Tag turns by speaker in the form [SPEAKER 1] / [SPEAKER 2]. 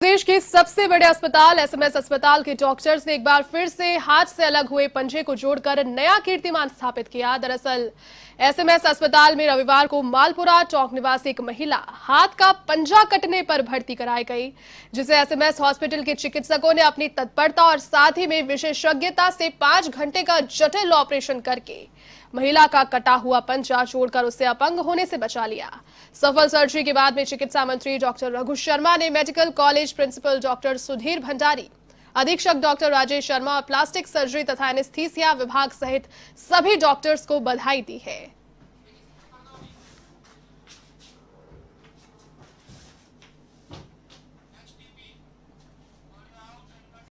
[SPEAKER 1] प्रदेश के सबसे बड़े अस्पताल एसएमएस अस्पताल के डॉक्टर्स ने एक बार फिर से हाथ से अलग हुए पंजे को जोड़कर नया कीर्तिमान स्थापित किया दरअसल एसएमएस अस्पताल में रविवार को मालपुरा चौक निवासी एक महिला हाथ का पंजा कटने पर भर्ती कराई गई जिसे एसएमएस हॉस्पिटल के चिकित्सकों ने अपनी तत्परता और साथ ही में विशेषज्ञता से पांच घंटे का जटिल ऑपरेशन करके महिला का कटा हुआ पंजा छोड़कर उसे अपंग होने से बचा लिया सफल सर्जरी के बाद में चिकित्सा मंत्री डॉक्टर रघु शर्मा ने medical college principal doctor Sudhir Bhandari अधीक्षक डॉक्टर राजेश शर्मा और प्लास्टिक सर्जरी तथा एनेस्थीसिया विभाग सहित सभी डॉक्टर्स को बधाई दी है